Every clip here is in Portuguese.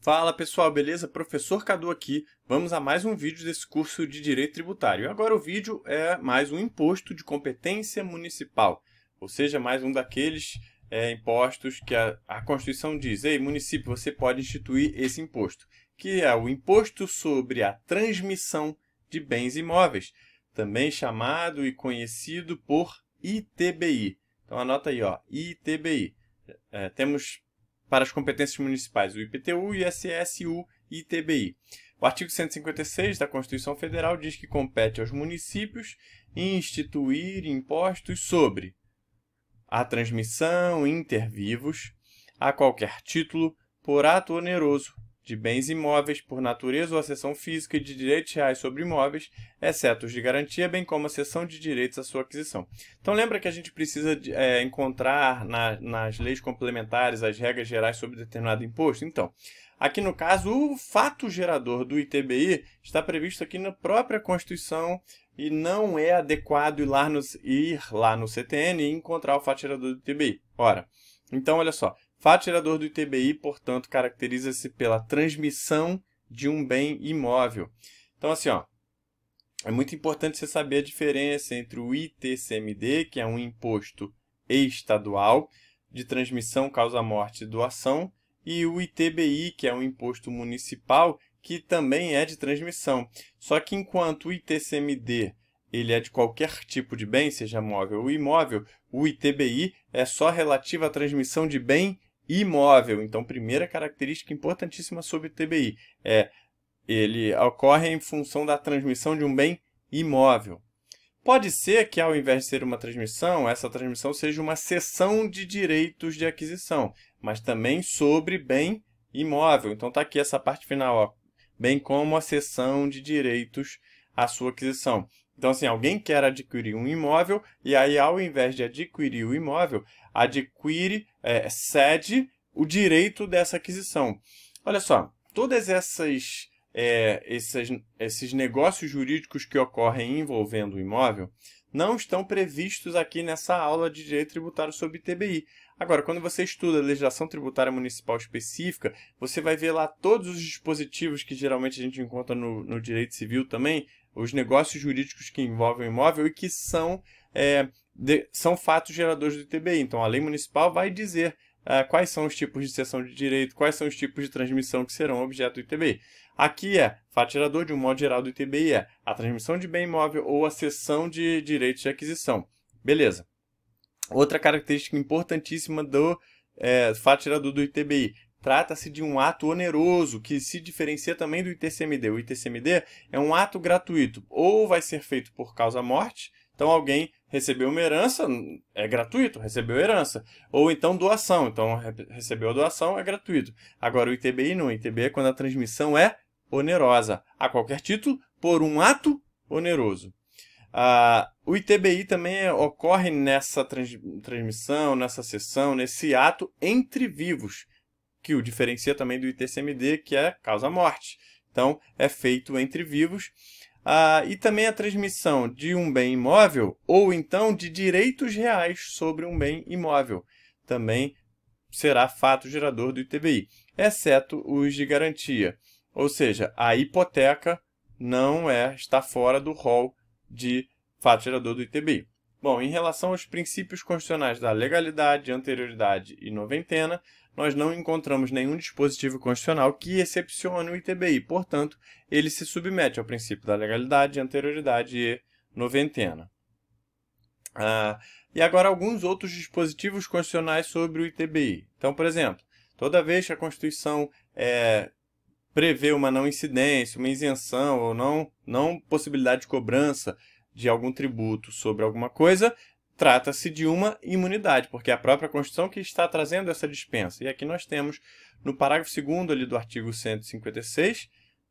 Fala pessoal, beleza? Professor Cadu aqui. Vamos a mais um vídeo desse curso de Direito Tributário. Agora o vídeo é mais um imposto de competência municipal, ou seja, mais um daqueles é, impostos que a, a Constituição diz: ei, município, você pode instituir esse imposto, que é o imposto sobre a transmissão de bens imóveis também chamado e conhecido por ITBI. Então anota aí, ó, ITBI. É, temos para as competências municipais o IPTU, ISSU e ITBI. O artigo 156 da Constituição Federal diz que compete aos municípios instituir impostos sobre a transmissão inter vivos, a qualquer título, por ato oneroso, de bens imóveis por natureza ou a seção física e de direitos reais sobre imóveis, exceto os de garantia, bem como a seção de direitos à sua aquisição. Então lembra que a gente precisa de, é, encontrar na, nas leis complementares as regras gerais sobre determinado imposto? Então, aqui no caso, o fato gerador do ITBI está previsto aqui na própria Constituição e não é adequado ir lá no, ir lá no CTN e encontrar o fato gerador do ITBI. Ora, então olha só, Fato gerador do ITBI, portanto, caracteriza-se pela transmissão de um bem imóvel. Então, assim, ó, é muito importante você saber a diferença entre o ITCMD, que é um imposto estadual de transmissão, causa-morte e doação, e o ITBI, que é um imposto municipal, que também é de transmissão. Só que enquanto o ITCMD ele é de qualquer tipo de bem, seja móvel ou imóvel, o ITBI é só relativo à transmissão de bem imóvel. Então, primeira característica importantíssima sobre o TBI é ele ocorre em função da transmissão de um bem imóvel. Pode ser que, ao invés de ser uma transmissão, essa transmissão seja uma cessão de direitos de aquisição, mas também sobre bem imóvel. Então está aqui essa parte final, ó, bem como a cessão de direitos à sua aquisição. Então, assim, alguém quer adquirir um imóvel e aí, ao invés de adquirir o imóvel, adquire, é, cede o direito dessa aquisição. Olha só, todas essas é, esses, esses negócios jurídicos que ocorrem envolvendo o imóvel não estão previstos aqui nessa aula de direito tributário sobre TBI. Agora, quando você estuda a legislação tributária municipal específica, você vai ver lá todos os dispositivos que geralmente a gente encontra no, no direito civil também, os negócios jurídicos que envolvem o imóvel e que são é, de, são fatos geradores do ITBI. Então, a lei municipal vai dizer uh, quais são os tipos de cessão de direito, quais são os tipos de transmissão que serão objeto do ITBI. Aqui é, fato gerador de um modo geral do ITBI é a transmissão de bem imóvel ou a cessão de direitos de aquisição. Beleza. Outra característica importantíssima do é, fato gerador do ITBI. Trata-se de um ato oneroso, que se diferencia também do ITCMD. O ITCMD é um ato gratuito, ou vai ser feito por causa morte, então alguém recebeu uma herança, é gratuito, recebeu herança. Ou então doação, então recebeu a doação, é gratuito. Agora o ITBI não, o ITBI é quando a transmissão é onerosa, a qualquer título, por um ato oneroso. Ah, o ITBI também é, ocorre nessa trans, transmissão, nessa sessão, nesse ato entre vivos, que o diferencia também do ITCMD, que é causa-morte. Então, é feito entre vivos ah, e também a transmissão de um bem imóvel ou então de direitos reais sobre um bem imóvel. Também será fato gerador do ITBI, exceto os de garantia. Ou seja, a hipoteca não é está fora do rol de fato gerador do ITBI. Bom, em relação aos princípios constitucionais da legalidade, anterioridade e noventena, nós não encontramos nenhum dispositivo constitucional que excepcione o ITBI, portanto, ele se submete ao princípio da legalidade, anterioridade e noventena. Ah, e agora alguns outros dispositivos constitucionais sobre o ITBI. Então, por exemplo, toda vez que a Constituição é, prevê uma não incidência, uma isenção ou não, não possibilidade de cobrança de algum tributo sobre alguma coisa, trata-se de uma imunidade, porque é a própria Constituição que está trazendo essa dispensa. E aqui nós temos, no parágrafo 2 ali do artigo 156,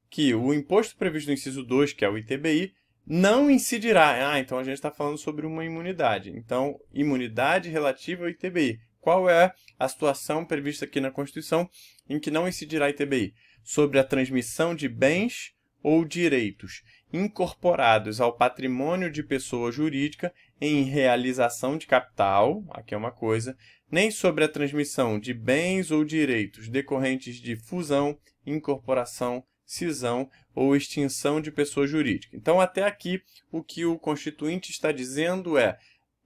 que o imposto previsto no inciso 2, que é o ITBI, não incidirá. Ah, então a gente está falando sobre uma imunidade. Então, imunidade relativa ao ITBI. Qual é a situação prevista aqui na Constituição em que não incidirá ITBI? Sobre a transmissão de bens ou direitos incorporados ao patrimônio de pessoa jurídica em realização de capital, aqui é uma coisa, nem sobre a transmissão de bens ou direitos decorrentes de fusão, incorporação, cisão ou extinção de pessoa jurídica. Então, até aqui, o que o Constituinte está dizendo é: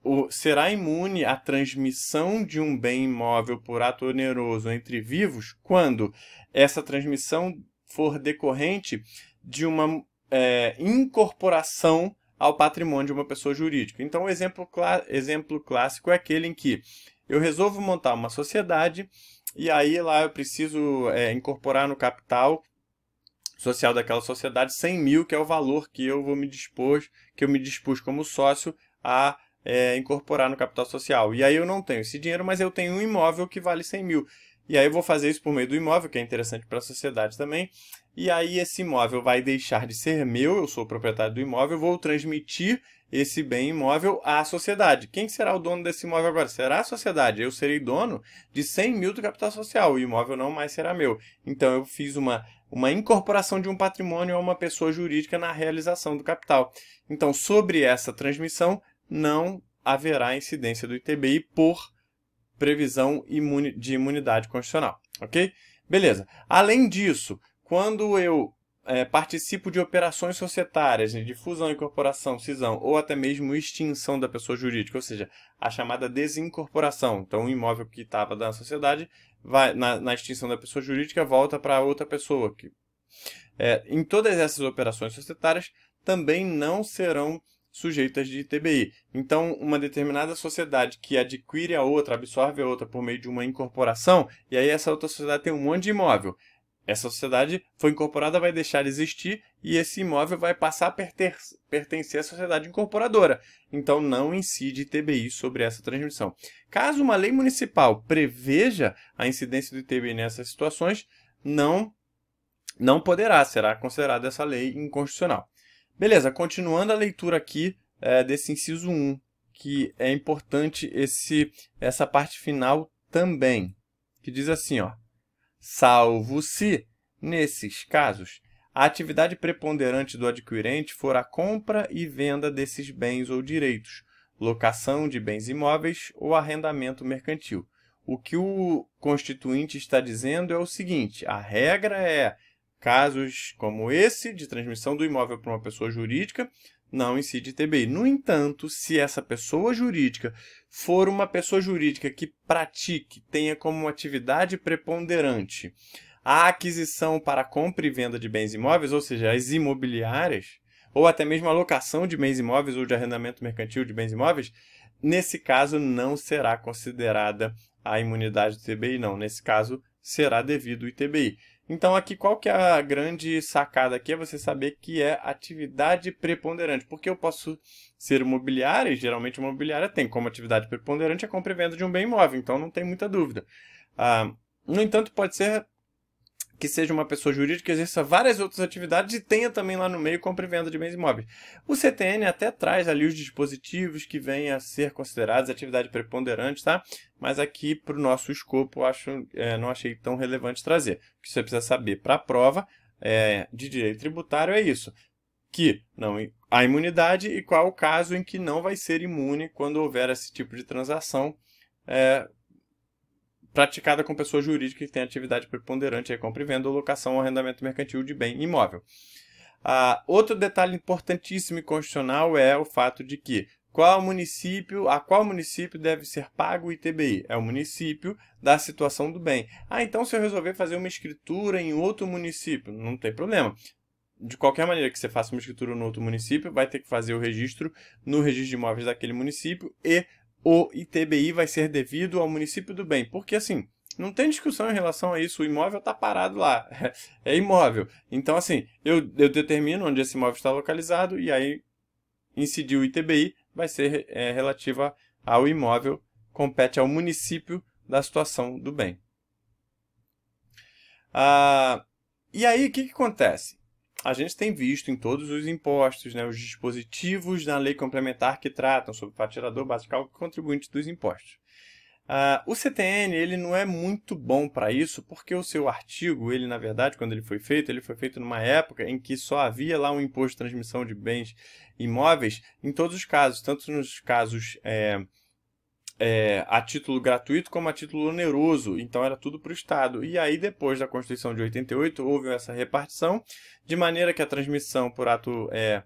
o, será imune à transmissão de um bem imóvel por ato oneroso entre vivos quando essa transmissão for decorrente de uma é, incorporação ao patrimônio de uma pessoa jurídica. Então, o exemplo, exemplo clássico é aquele em que eu resolvo montar uma sociedade e aí lá eu preciso é, incorporar no capital social daquela sociedade 100 mil, que é o valor que eu vou me dispor, que eu me dispus como sócio a é, incorporar no capital social. E aí eu não tenho esse dinheiro, mas eu tenho um imóvel que vale 100 mil. E aí eu vou fazer isso por meio do imóvel, que é interessante para a sociedade também. E aí esse imóvel vai deixar de ser meu, eu sou o proprietário do imóvel, vou transmitir esse bem imóvel à sociedade. Quem será o dono desse imóvel agora? Será a sociedade. Eu serei dono de 100 mil do capital social, o imóvel não mais será meu. Então eu fiz uma, uma incorporação de um patrimônio a uma pessoa jurídica na realização do capital. Então sobre essa transmissão não haverá incidência do ITBI por previsão imune, de imunidade constitucional, ok? Beleza. Além disso, quando eu é, participo de operações societárias, né, de fusão, incorporação, cisão ou até mesmo extinção da pessoa jurídica, ou seja, a chamada desincorporação. Então, o imóvel que estava da sociedade vai na, na, extinção da pessoa jurídica volta para outra pessoa. Que, é, em todas essas operações societárias também não serão sujeitas de TBI. Então, uma determinada sociedade que adquire a outra, absorve a outra por meio de uma incorporação, e aí essa outra sociedade tem um monte de imóvel. Essa sociedade foi incorporada, vai deixar de existir e esse imóvel vai passar a pertencer à sociedade incorporadora. Então, não incide TBI sobre essa transmissão. Caso uma lei municipal preveja a incidência do TBI nessas situações, não, não poderá, será considerada essa lei inconstitucional. Beleza, continuando a leitura aqui é, desse inciso 1, que é importante esse, essa parte final também, que diz assim, ó, salvo se, nesses casos, a atividade preponderante do adquirente for a compra e venda desses bens ou direitos, locação de bens imóveis ou arrendamento mercantil. O que o constituinte está dizendo é o seguinte: a regra é Casos como esse, de transmissão do imóvel para uma pessoa jurídica, não incide TBI. No entanto, se essa pessoa jurídica for uma pessoa jurídica que pratique, tenha como atividade preponderante a aquisição para compra e venda de bens imóveis, ou seja, as imobiliárias, ou até mesmo a locação de bens imóveis ou de arrendamento mercantil de bens imóveis, nesse caso não será considerada a imunidade do TBI, não. Nesse caso, será devido o ITBI. Então aqui qual que é a grande sacada aqui é você saber que é atividade preponderante, porque eu posso ser imobiliária e geralmente imobiliária tem como atividade preponderante a compra e venda de um bem imóvel, então não tem muita dúvida. Ah, no entanto, pode ser que seja uma pessoa jurídica que exerça várias outras atividades e tenha também lá no meio compra e venda de bens imóveis. O CTN até traz ali os dispositivos que vêm a ser considerados atividade preponderante, tá? Mas aqui para o nosso escopo acho, é, não achei tão relevante trazer. O que você precisa saber para a prova é, de direito tributário é isso que não a imunidade e qual o caso em que não vai ser imune quando houver esse tipo de transação é, praticada com pessoa jurídica que tem atividade preponderante, em compra e venda, locação ou arrendamento mercantil de bem imóvel. Ah, outro detalhe importantíssimo e constitucional é o fato de que qual município, a qual município deve ser pago o ITBI? É o município da situação do bem. Ah, então se eu resolver fazer uma escritura em outro município, não tem problema. De qualquer maneira que você faça uma escritura no outro município, vai ter que fazer o registro no registro de imóveis daquele município e o ITBI vai ser devido ao município do bem. Porque assim, não tem discussão em relação a isso. O imóvel está parado lá. É imóvel. Então, assim, eu, eu determino onde esse imóvel está localizado e aí incidir o ITBI, vai ser é, relativa ao imóvel, compete ao município da situação do bem. Ah, e aí, o que, que acontece? a gente tem visto em todos os impostos, né, os dispositivos da lei complementar que tratam sobre o faturador, base de cálculo e contribuinte dos impostos. Uh, o CTN ele não é muito bom para isso, porque o seu artigo, ele na verdade, quando ele foi feito, ele foi feito numa época em que só havia lá um imposto de transmissão de bens imóveis em todos os casos, tanto nos casos é, é, a título gratuito como a título oneroso, então era tudo para o Estado. E aí, depois da Constituição de 88, houve essa repartição, de maneira que a transmissão por ato é,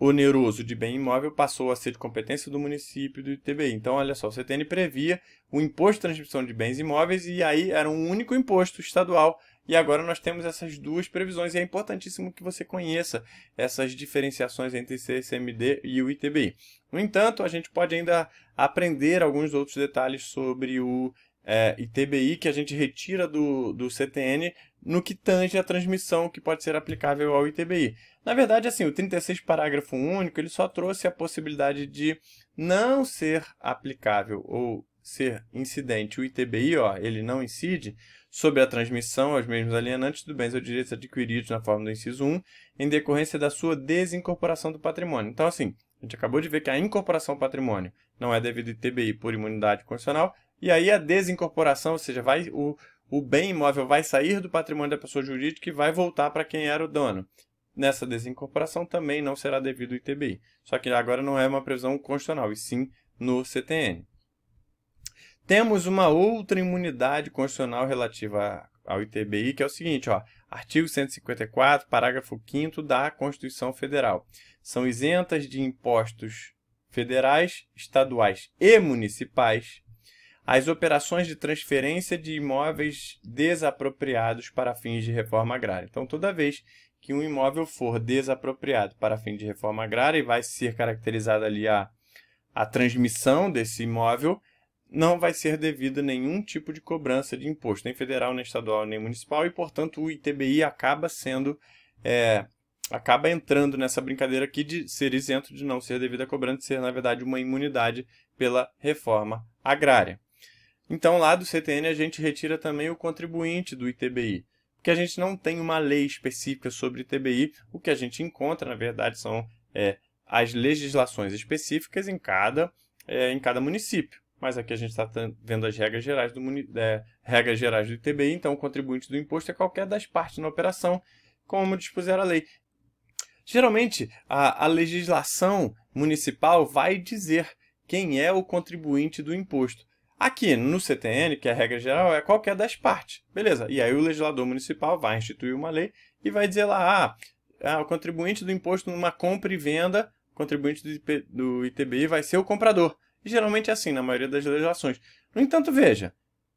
oneroso de bem imóvel passou a ser de competência do município do ITBI. Então, olha só, o CTN previa o imposto de transmissão de bens imóveis e aí era um único imposto estadual e agora nós temos essas duas previsões e é importantíssimo que você conheça essas diferenciações entre CSMD e o ITBI. No entanto, a gente pode ainda aprender alguns outros detalhes sobre o é, ITBI que a gente retira do, do CTN no que tange a transmissão que pode ser aplicável ao ITBI. Na verdade, assim, o 36 parágrafo único ele só trouxe a possibilidade de não ser aplicável ou ser incidente o ITBI, ó, ele não incide, sobre a transmissão aos mesmos alienantes do bens ou direitos adquiridos na forma do inciso 1, em decorrência da sua desincorporação do patrimônio. Então, assim, a gente acabou de ver que a incorporação ao patrimônio não é devido à TBI por imunidade constitucional, e aí a desincorporação, ou seja, vai o, o bem imóvel vai sair do patrimônio da pessoa jurídica e vai voltar para quem era o dono. Nessa desincorporação também não será devido o ITBI. Só que agora não é uma previsão constitucional, e sim no CTN. Temos uma outra imunidade constitucional relativa ao ITBI, que é o seguinte, ó, artigo 154, parágrafo 5 da Constituição Federal. São isentas de impostos federais, estaduais e municipais as operações de transferência de imóveis desapropriados para fins de reforma agrária. Então, toda vez que um imóvel for desapropriado para fim de reforma agrária e vai ser caracterizada ali a, a transmissão desse imóvel, não vai ser devido nenhum tipo de cobrança de imposto, nem federal, nem estadual, nem municipal, e, portanto, o ITBI acaba sendo. É, acaba entrando nessa brincadeira aqui de ser isento, de não ser devido a cobrança, de ser, na verdade, uma imunidade pela reforma agrária. Então, lá do CTN, a gente retira também o contribuinte do ITBI, porque a gente não tem uma lei específica sobre ITBI, o que a gente encontra, na verdade, são é, as legislações específicas em cada, é, em cada município mas aqui a gente está vendo as regras gerais, do, é, regras gerais do ITBI, então o contribuinte do imposto é qualquer das partes na operação, como dispuser a lei. Geralmente, a, a legislação municipal vai dizer quem é o contribuinte do imposto. Aqui no CTN, que é a regra geral, é qualquer das partes. Beleza, e aí o legislador municipal vai instituir uma lei e vai dizer lá, ah, é, o contribuinte do imposto numa compra e venda, o contribuinte do ITBI vai ser o comprador. E geralmente é assim na maioria das legislações. No entanto, veja,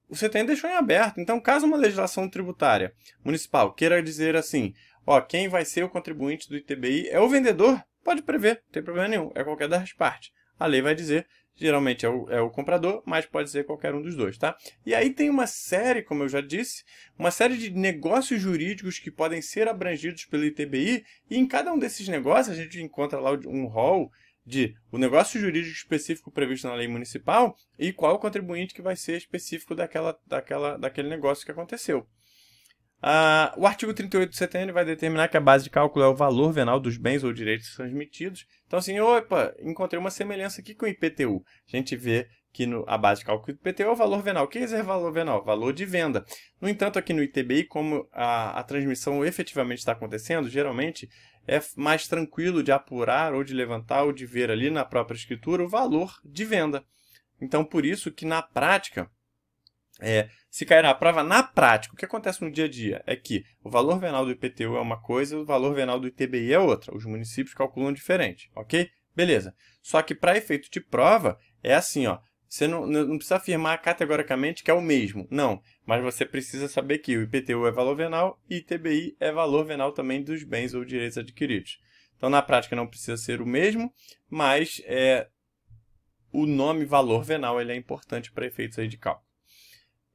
o CTN deixou em aberto. Então, caso uma legislação tributária municipal queira dizer assim, ó, quem vai ser o contribuinte do ITBI é o vendedor, pode prever, não tem problema nenhum, é qualquer das partes. A lei vai dizer, geralmente é o, é o comprador, mas pode ser qualquer um dos dois, tá? E aí tem uma série, como eu já disse, uma série de negócios jurídicos que podem ser abrangidos pelo ITBI, e em cada um desses negócios a gente encontra lá um rol de o negócio jurídico específico previsto na lei municipal e qual o contribuinte que vai ser específico daquela, daquela, daquele negócio que aconteceu. Ah, o artigo 38 do CTN vai determinar que a base de cálculo é o valor venal dos bens ou direitos transmitidos. Então, assim, opa, encontrei uma semelhança aqui com o IPTU. A gente vê que no, a base de cálculo do IPTU é o valor venal. O que é valor venal? Valor de venda. No entanto, aqui no ITBI, como a, a transmissão efetivamente está acontecendo, geralmente é mais tranquilo de apurar ou de levantar ou de ver ali na própria escritura o valor de venda. Então, por isso que na prática, é, se cair na prova, na prática, o que acontece no dia a dia é que o valor venal do IPTU é uma coisa, o valor venal do ITBI é outra. Os municípios calculam diferente, ok? Beleza. Só que para efeito de prova, é assim, ó. Você não, não precisa afirmar categoricamente que é o mesmo, não. Mas você precisa saber que o IPTU é valor venal e ITBI é valor venal também dos bens ou direitos adquiridos. Então, na prática, não precisa ser o mesmo, mas é, o nome valor venal ele é importante para efeitos aí de cálculo.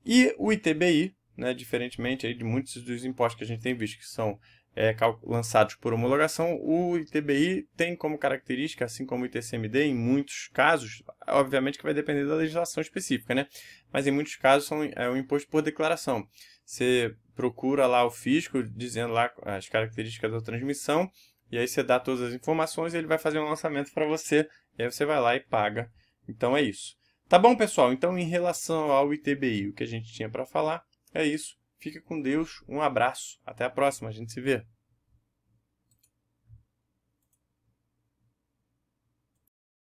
E o ITBI, né, diferentemente aí de muitos dos impostos que a gente tem visto, que são é, lançados por homologação, o ITBI tem como característica, assim como o ITCMD, em muitos casos, obviamente que vai depender da legislação específica, né? Mas em muitos casos são, é o um imposto por declaração. Você procura lá o fisco, dizendo lá as características da transmissão, e aí você dá todas as informações e ele vai fazer um lançamento para você, e aí você vai lá e paga. Então é isso. Tá bom, pessoal? Então, em relação ao ITBI, o que a gente tinha para falar é isso. Fica com Deus, um abraço, até a próxima, a gente se vê.